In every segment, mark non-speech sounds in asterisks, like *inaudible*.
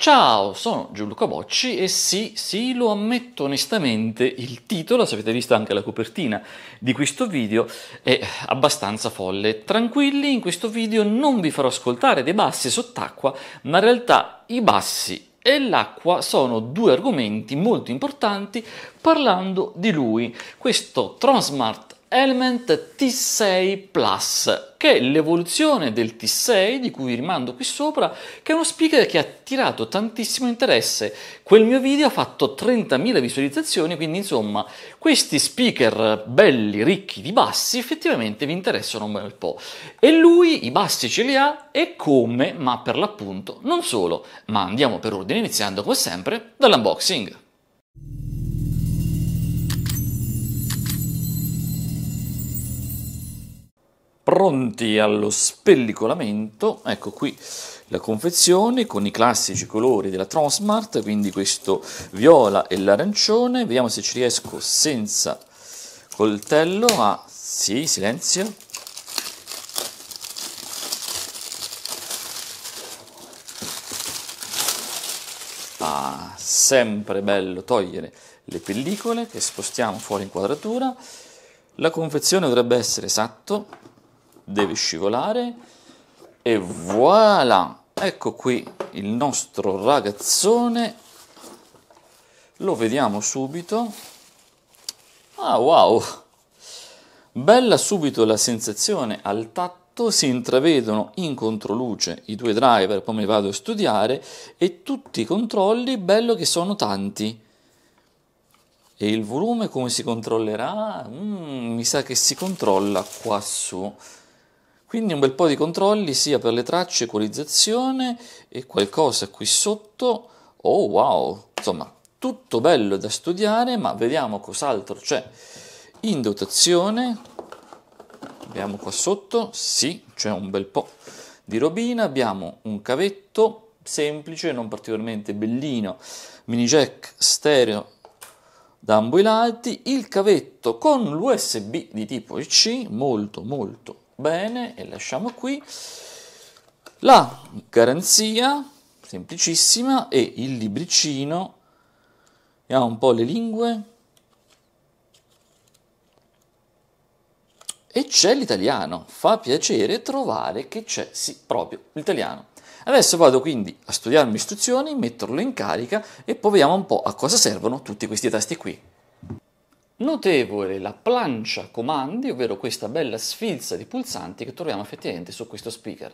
Ciao, sono Gianluca Bocci e sì, sì, lo ammetto onestamente, il titolo, se avete visto anche la copertina di questo video, è abbastanza folle. Tranquilli, in questo video non vi farò ascoltare dei bassi sott'acqua, ma in realtà i bassi e l'acqua sono due argomenti molto importanti parlando di lui. Questo Transmart Element T6 Plus, che è l'evoluzione del T6 di cui vi rimando qui sopra, che è uno speaker che ha attirato tantissimo interesse. Quel mio video ha fatto 30.000 visualizzazioni, quindi insomma, questi speaker belli, ricchi di bassi, effettivamente vi interessano un bel po'. E lui i bassi ce li ha e come, ma per l'appunto non solo. Ma andiamo per ordine iniziando come sempre dall'unboxing. pronti allo spellicolamento, ecco qui la confezione con i classici colori della Tronsmart, quindi questo viola e l'arancione, vediamo se ci riesco senza coltello, ah sì, silenzio. Ah, sempre bello togliere le pellicole che spostiamo fuori inquadratura. La confezione dovrebbe essere esatto deve scivolare e voilà ecco qui il nostro ragazzone lo vediamo subito ah wow bella subito la sensazione al tatto si intravedono in controluce i due driver poi mi vado a studiare e tutti i controlli bello che sono tanti e il volume come si controllerà? Mm, mi sa che si controlla qua su quindi un bel po' di controlli sia per le tracce, equalizzazione e qualcosa qui sotto. Oh wow, insomma, tutto bello da studiare, ma vediamo cos'altro c'è. In dotazione, abbiamo qua sotto, sì, c'è un bel po' di robina, abbiamo un cavetto semplice, non particolarmente bellino, mini jack stereo da ambo i lati, il cavetto con l'USB di tipo IC, molto molto bene e lasciamo qui. La garanzia, semplicissima, e il libricino. Vediamo un po' le lingue. E c'è l'italiano. Fa piacere trovare che c'è, sì, proprio l'italiano. Adesso vado quindi a studiarmi istruzioni, metterlo in carica e poi vediamo un po' a cosa servono tutti questi tasti qui. Notevole la plancia comandi, ovvero questa bella sfilza di pulsanti che troviamo effettivamente su questo speaker.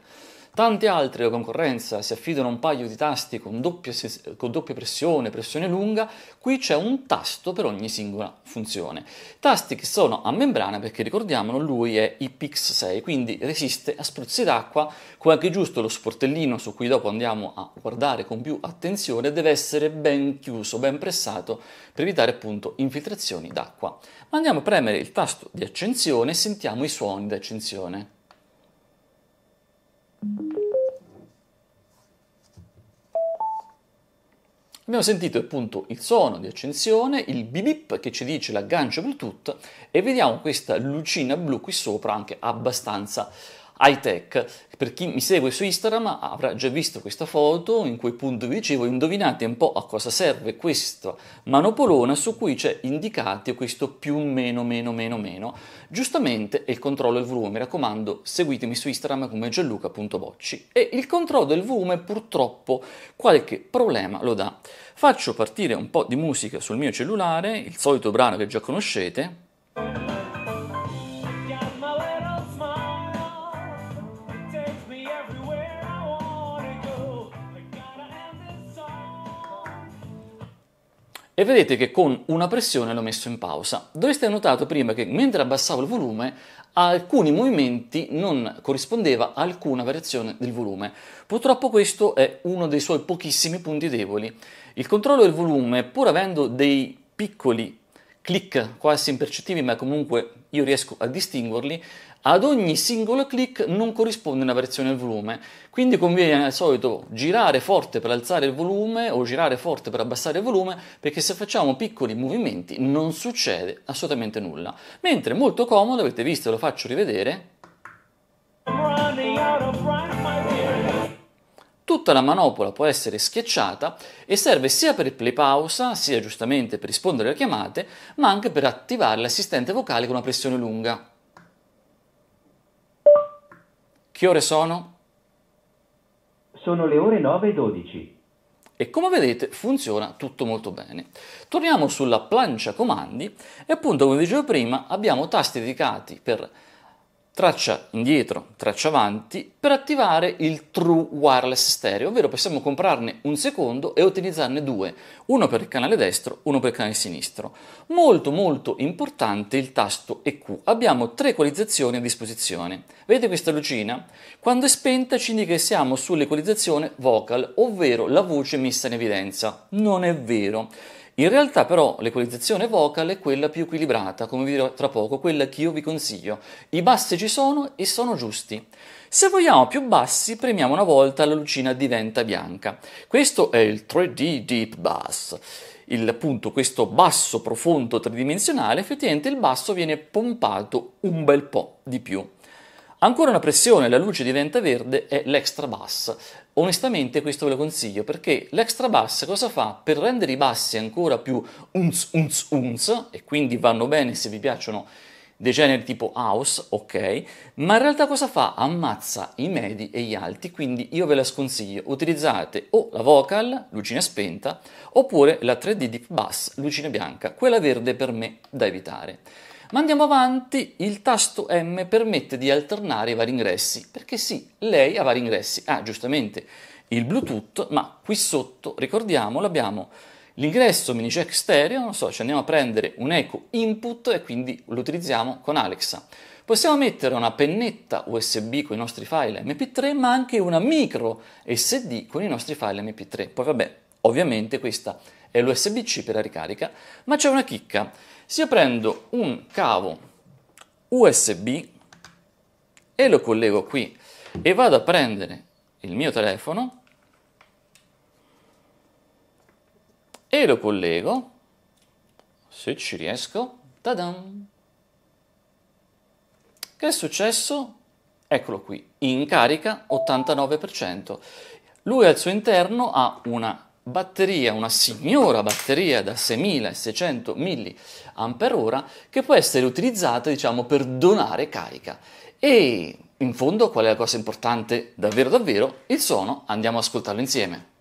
Tante altre, la concorrenza, si affidano a un paio di tasti con doppia, con doppia, pressione, pressione lunga, qui c'è un tasto per ogni singola funzione. Tasti che sono a membrana perché ricordiamolo, lui è IPX6, quindi resiste a spruzzi d'acqua, come anche giusto lo sportellino su cui dopo andiamo a guardare con più attenzione deve essere ben chiuso, ben pressato per evitare appunto infiltrazioni d'acqua. Ma andiamo a premere il tasto di accensione e sentiamo i suoni d'accensione. accensione. Abbiamo sentito appunto il suono di accensione, il bip che ci dice l'aggancio Bluetooth e vediamo questa lucina blu qui sopra anche abbastanza high tech. Per chi mi segue su Instagram avrà già visto questa foto in cui appunto vi dicevo indovinate un po' a cosa serve questa manopolona su cui c'è indicato questo più meno meno meno meno. Giustamente è il controllo del volume, mi raccomando seguitemi su Instagram come gianluca.bocci e il controllo del volume purtroppo qualche problema lo dà. Faccio partire un po' di musica sul mio cellulare, il solito brano che già conoscete. e vedete che con una pressione l'ho messo in pausa. Dovreste aver notato prima che mentre abbassavo il volume a alcuni movimenti non corrispondeva alcuna variazione del volume. Purtroppo questo è uno dei suoi pochissimi punti deboli. Il controllo del volume, pur avendo dei piccoli click quasi impercettivi, ma comunque io riesco a distinguerli, ad ogni singolo click non corrisponde una variazione del volume, quindi conviene al solito girare forte per alzare il volume o girare forte per abbassare il volume perché se facciamo piccoli movimenti non succede assolutamente nulla, mentre molto comodo, avete visto, lo faccio rivedere, Tutta la manopola può essere schiacciata e serve sia per il play pausa, sia giustamente per rispondere alle chiamate, ma anche per attivare l'assistente vocale con una pressione lunga. Che ore sono? Sono le ore 9.12. E come vedete funziona tutto molto bene. Torniamo sulla plancia comandi e appunto come dicevo prima abbiamo tasti dedicati per traccia indietro, traccia avanti, per attivare il True Wireless Stereo, ovvero possiamo comprarne un secondo e utilizzarne due, uno per il canale destro, uno per il canale sinistro. Molto molto importante il tasto EQ, abbiamo tre equalizzazioni a disposizione. Vedete questa lucina? Quando è spenta ci indica che siamo sull'equalizzazione vocal, ovvero la voce messa in evidenza. Non è vero. In realtà però l'equalizzazione vocale è quella più equilibrata, come vi dirò tra poco, quella che io vi consiglio. I bassi ci sono e sono giusti. Se vogliamo più bassi, premiamo una volta la lucina diventa bianca. Questo è il 3D Deep Bass. Il, appunto, questo basso profondo tridimensionale, effettivamente il basso viene pompato un bel po' di più. Ancora una pressione, la luce diventa verde, è l'extra bass. Onestamente questo ve lo consiglio perché l'extra bass cosa fa? Per rendere i bassi ancora più unz unz unz e quindi vanno bene se vi piacciono dei generi tipo house, ok, ma in realtà cosa fa? Ammazza i medi e gli alti, quindi io ve la sconsiglio. Utilizzate o la vocal, lucina spenta, oppure la 3D Deep Bass, lucina bianca, quella verde per me da evitare. Ma andiamo avanti, il tasto M permette di alternare i vari ingressi, perché sì, lei ha vari ingressi. Ah, giustamente, il Bluetooth, ma qui sotto, ricordiamolo, abbiamo l'ingresso mini jack stereo, non so, ci andiamo a prendere un eco input e quindi lo utilizziamo con Alexa. Possiamo mettere una pennetta USB con i nostri file MP3, ma anche una micro SD con i nostri file MP3. Poi vabbè, ovviamente questa è l'USB-C per la ricarica, ma c'è una chicca se io prendo un cavo USB e lo collego qui e vado a prendere il mio telefono e lo collego, se ci riesco, tadam! Che è successo? Eccolo qui, in carica 89%. Lui al suo interno ha una batteria, una signora batteria da 6600 mAh che può essere utilizzata diciamo, per donare carica. E in fondo qual è la cosa importante davvero davvero? Il suono, andiamo ad ascoltarlo insieme.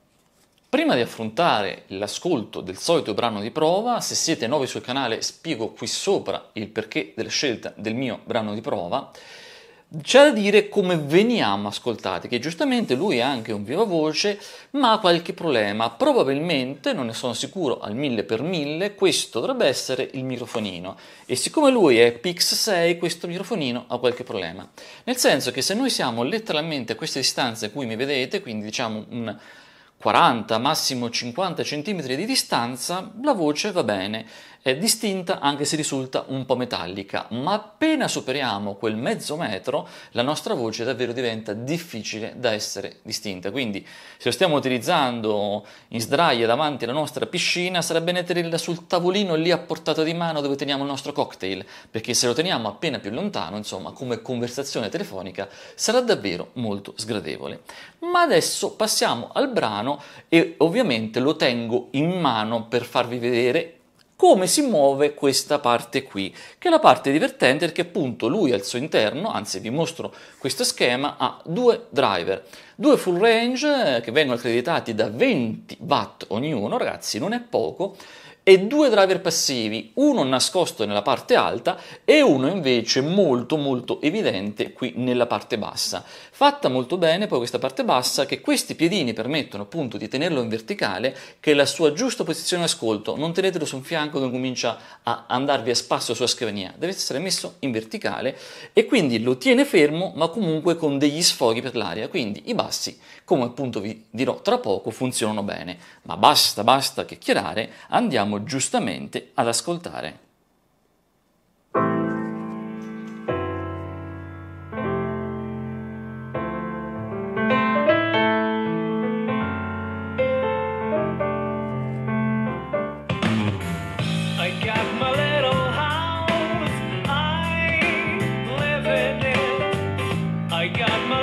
Prima di affrontare l'ascolto del solito brano di prova, se siete nuovi sul canale spiego qui sopra il perché della scelta del mio brano di prova c'è da dire come veniamo ascoltati, che giustamente lui è anche un viva voce, ma ha qualche problema. Probabilmente, non ne sono sicuro al mille per mille, questo dovrebbe essere il microfonino. E siccome lui è Pix6, questo microfonino ha qualche problema. Nel senso che se noi siamo letteralmente a queste distanze a cui mi vedete, quindi diciamo un 40, massimo 50 cm di distanza, la voce va bene. È distinta anche se risulta un po' metallica, ma appena superiamo quel mezzo metro la nostra voce davvero diventa difficile da essere distinta. Quindi se lo stiamo utilizzando in sdraia davanti alla nostra piscina sarebbe bene tenerla sul tavolino lì a portata di mano dove teniamo il nostro cocktail, perché se lo teniamo appena più lontano, insomma, come conversazione telefonica sarà davvero molto sgradevole. Ma adesso passiamo al brano e ovviamente lo tengo in mano per farvi vedere come si muove questa parte qui, che è la parte divertente perché appunto lui al suo interno, anzi vi mostro questo schema, ha due driver, due full range eh, che vengono accreditati da 20 watt ognuno, ragazzi non è poco, e due driver passivi, uno nascosto nella parte alta e uno invece molto molto evidente qui nella parte bassa. Fatta molto bene poi questa parte bassa che questi piedini permettono appunto di tenerlo in verticale, che la sua giusta posizione ascolto, non tenetelo su un fianco che comincia a andarvi a spasso sulla scrivania, deve essere messo in verticale e quindi lo tiene fermo ma comunque con degli sfoghi per l'aria, quindi i bassi, come appunto vi dirò tra poco, funzionano bene. Ma basta, basta chiacchierare, andiamo giustamente ad ascoltare. got my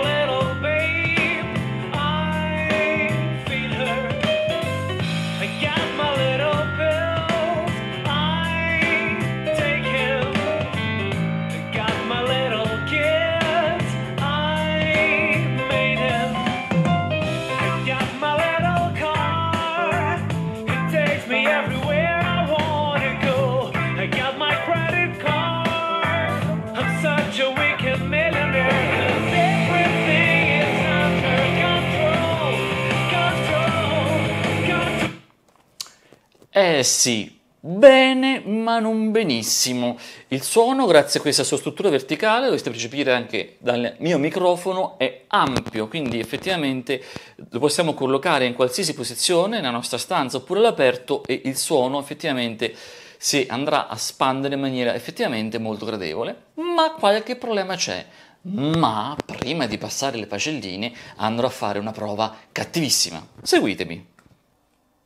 Eh bene ma non benissimo. Il suono, grazie a questa sua struttura verticale, dovreste percepire anche dal mio microfono, è ampio, quindi effettivamente lo possiamo collocare in qualsiasi posizione nella nostra stanza oppure all'aperto e il suono effettivamente si andrà a spandere in maniera effettivamente molto gradevole. Ma qualche problema c'è. Ma prima di passare le pagelline andrò a fare una prova cattivissima. Seguitemi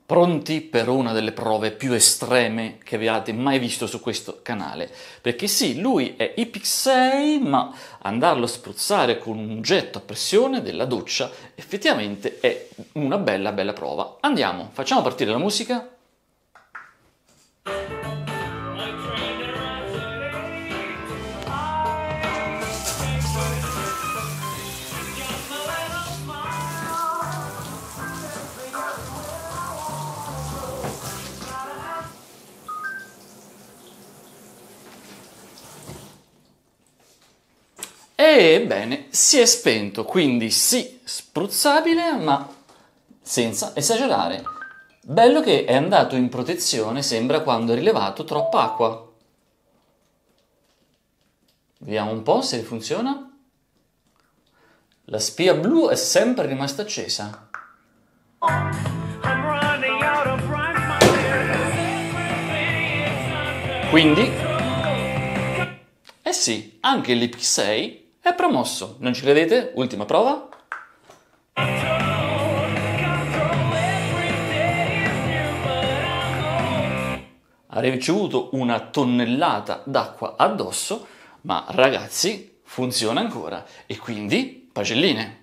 pronti per una delle prove più estreme che abbiate mai visto su questo canale. Perché sì, lui è IPX6, ma andarlo a spruzzare con un getto a pressione della doccia effettivamente è una bella bella prova. Andiamo, facciamo partire la musica ebbene si è spento, quindi sì, spruzzabile, ma senza esagerare. Bello che è andato in protezione, sembra quando ha rilevato troppa acqua. Vediamo un po' se funziona. La spia blu è sempre rimasta accesa. Quindi, eh sì, anche l'IP6 è promosso. Non ci credete? Ultima prova. Ha ricevuto una tonnellata d'acqua addosso, ma ragazzi, funziona ancora e quindi pagelline.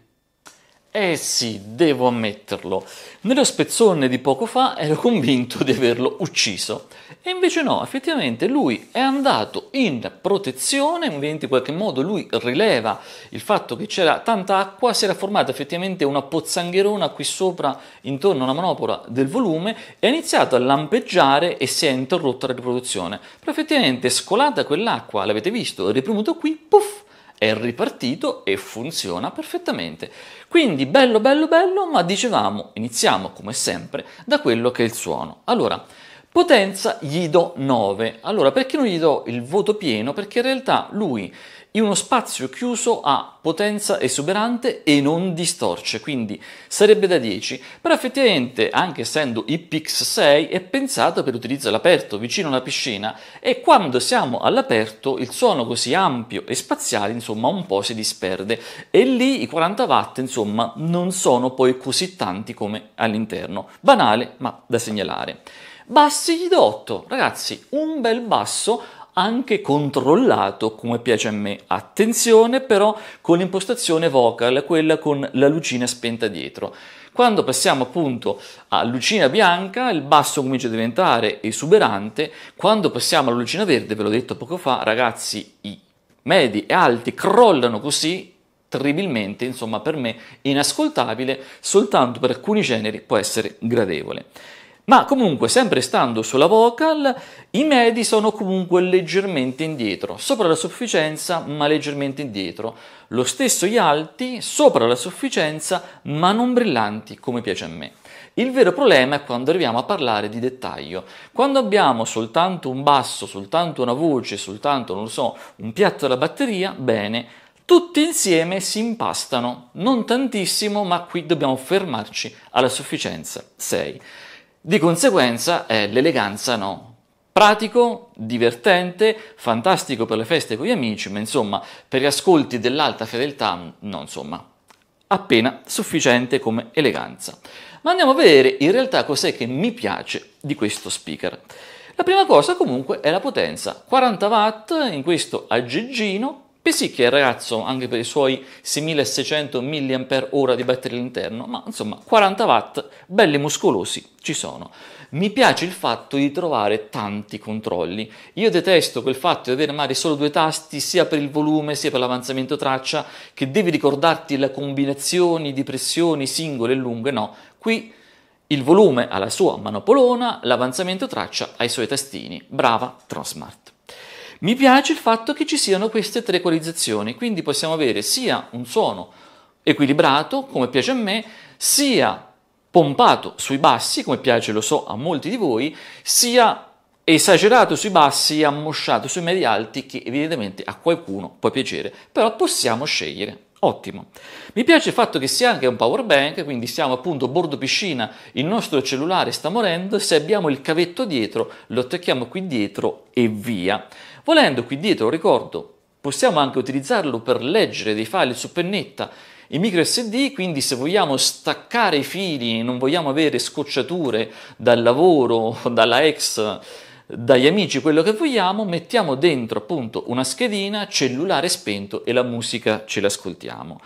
Eh sì, devo ammetterlo. Nello spezzone di poco fa ero convinto di averlo ucciso. E invece no, effettivamente lui è andato in protezione, in qualche modo lui rileva il fatto che c'era tanta acqua, si era formata effettivamente una pozzangherona qui sopra intorno alla manopola del volume e ha iniziato a lampeggiare e si è interrotta la riproduzione. Però effettivamente scolata quell'acqua, l'avete visto, riprimuto qui, puff, è ripartito e funziona perfettamente. Quindi bello bello bello, ma dicevamo, iniziamo come sempre da quello che è il suono. Allora, potenza gli do 9. Allora, perché non gli do il voto pieno? Perché in realtà lui in uno spazio chiuso ha potenza esuberante e non distorce, quindi sarebbe da 10, però effettivamente anche essendo IPX6 è pensato per utilizzo all'aperto, vicino alla piscina e quando siamo all'aperto il suono così ampio e spaziale insomma un po' si disperde e lì i 40 watt insomma non sono poi così tanti come all'interno, banale ma da segnalare. Bassi gli do 8, ragazzi un bel basso anche controllato come piace a me. Attenzione però con l'impostazione vocal, quella con la lucina spenta dietro. Quando passiamo appunto a lucina bianca il basso comincia a diventare esuberante, quando passiamo alla lucina verde, ve l'ho detto poco fa, ragazzi i medi e alti crollano così terribilmente, insomma per me inascoltabile, soltanto per alcuni generi può essere gradevole. Ma comunque, sempre stando sulla vocal, i medi sono comunque leggermente indietro, sopra la sufficienza ma leggermente indietro. Lo stesso gli alti, sopra la sufficienza ma non brillanti come piace a me. Il vero problema è quando arriviamo a parlare di dettaglio. Quando abbiamo soltanto un basso, soltanto una voce, soltanto, non lo so, un piatto alla batteria, bene, tutti insieme si impastano, non tantissimo, ma qui dobbiamo fermarci alla sufficienza 6. Di conseguenza eh, l'eleganza no. Pratico, divertente, fantastico per le feste con gli amici, ma insomma per gli ascolti dell'alta fedeltà, no insomma, appena sufficiente come eleganza. Ma andiamo a vedere in realtà cos'è che mi piace di questo speaker. La prima cosa comunque è la potenza, 40 watt in questo aggeggino Pesicchia è il ragazzo anche per i suoi 6600 mAh di batteria all'interno, ma insomma 40 watt, belli muscolosi, ci sono. Mi piace il fatto di trovare tanti controlli. Io detesto quel fatto di avere magari solo due tasti, sia per il volume sia per l'avanzamento traccia, che devi ricordarti le combinazioni di pressioni singole e lunghe, no. Qui il volume ha la sua manopolona, l'avanzamento traccia ha i suoi tastini. Brava Tronsmart. Mi piace il fatto che ci siano queste tre equalizzazioni, quindi possiamo avere sia un suono equilibrato, come piace a me, sia pompato sui bassi, come piace lo so a molti di voi, sia esagerato sui bassi e ammosciato sui medi alti, che evidentemente a qualcuno può piacere, però possiamo scegliere. Ottimo. Mi piace il fatto che sia anche un power bank, quindi siamo appunto a bordo piscina, il nostro cellulare sta morendo, se abbiamo il cavetto dietro lo attacchiamo qui dietro e via. Volendo qui dietro, ricordo, possiamo anche utilizzarlo per leggere dei file su pennetta in micro SD, quindi se vogliamo staccare i fili, non vogliamo avere scocciature dal lavoro, *laughs* dalla ex, dagli amici, quello che vogliamo, mettiamo dentro appunto una schedina, cellulare spento e la musica ce l'ascoltiamo.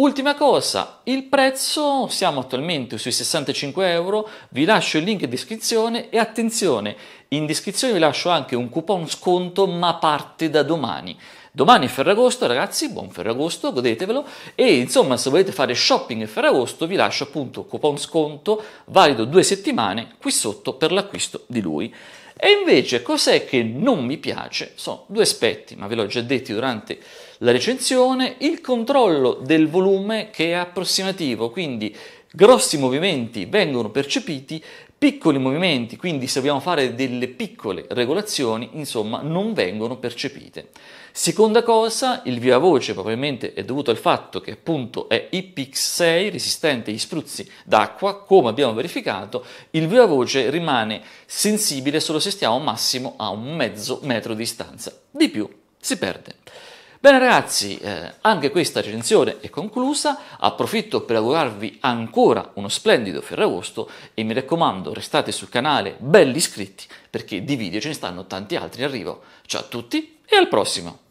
Ultima cosa, il prezzo, siamo attualmente sui 65 euro, vi lascio il link in descrizione e attenzione, in descrizione vi lascio anche un coupon sconto ma parte da domani. Domani è Ferragosto, ragazzi, buon Ferragosto, godetevelo e insomma se volete fare shopping in Ferragosto vi lascio appunto coupon sconto valido due settimane qui sotto per l'acquisto di lui. E invece cos'è che non mi piace? Sono due aspetti, ma ve l'ho già detto durante la recensione, il controllo del volume che è approssimativo, quindi grossi movimenti vengono percepiti, piccoli movimenti, quindi se dobbiamo fare delle piccole regolazioni, insomma, non vengono percepite. Seconda cosa, il via voce probabilmente è dovuto al fatto che appunto è IPX6 resistente agli spruzzi d'acqua, come abbiamo verificato, il via voce rimane sensibile solo se stiamo massimo a un mezzo metro di distanza, di più si perde. Bene ragazzi, eh, anche questa recensione è conclusa, approfitto per augurarvi ancora uno splendido Ferragosto e mi raccomando restate sul canale belli iscritti perché di video ce ne stanno tanti altri in arrivo. Ciao a tutti e al prossimo!